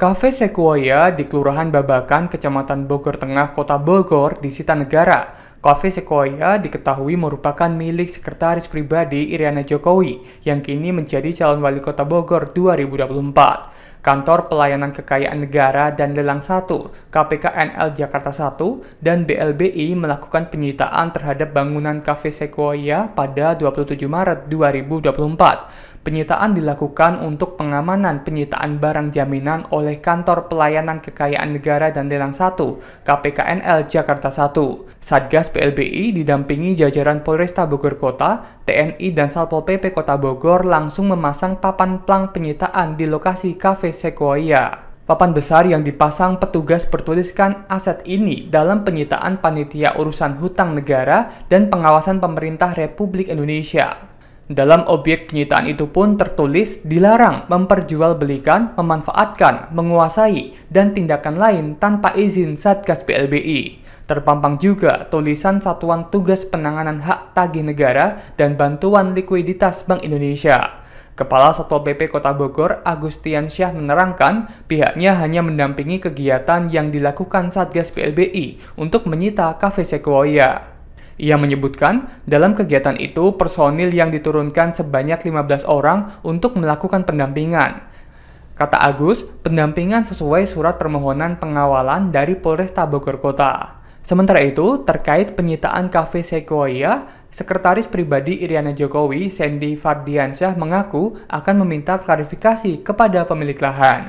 Kafe Sequoia di Kelurahan Babakan, Kecamatan Bogor Tengah, Kota Bogor, disita negara. Kafe Sequoia diketahui merupakan milik sekretaris pribadi Iriana Jokowi yang kini menjadi calon wali kota Bogor 2024. Kantor Pelayanan Kekayaan Negara dan Lelang 1, KPKNL Jakarta 1, dan BLBI melakukan penyitaan terhadap bangunan Kafe Sequoia pada 27 Maret 2024. Penyitaan dilakukan untuk pengamanan penyitaan barang jaminan oleh Kantor Pelayanan Kekayaan Negara dan Lelang 1, KPKNL Jakarta 1. Satgas PLBI didampingi jajaran Polresta Bogor Kota, TNI dan Satpol PP Kota Bogor langsung memasang papan plang penyitaan di lokasi Cafe Sequoia. Papan besar yang dipasang petugas bertuliskan aset ini dalam penyitaan panitia urusan hutang negara dan pengawasan pemerintah Republik Indonesia. Dalam objek penyitaan itu pun tertulis dilarang memperjualbelikan, memanfaatkan, menguasai, dan tindakan lain tanpa izin Satgas PLBI. Terpampang juga tulisan Satuan Tugas Penanganan Hak Tagih Negara dan Bantuan Likuiditas Bank Indonesia. Kepala Satpol PP Kota Bogor, Agustian Syah menerangkan, pihaknya hanya mendampingi kegiatan yang dilakukan Satgas PLBI untuk menyita kafe Sequoia. Ia menyebutkan, dalam kegiatan itu personil yang diturunkan sebanyak 15 orang untuk melakukan pendampingan. Kata Agus, pendampingan sesuai surat permohonan pengawalan dari Polresta Bogor Kota. Sementara itu, terkait penyitaan kafe Sequoia, Sekretaris Pribadi Iriana Jokowi, Sandy Fardiansyah mengaku akan meminta klarifikasi kepada pemilik lahan.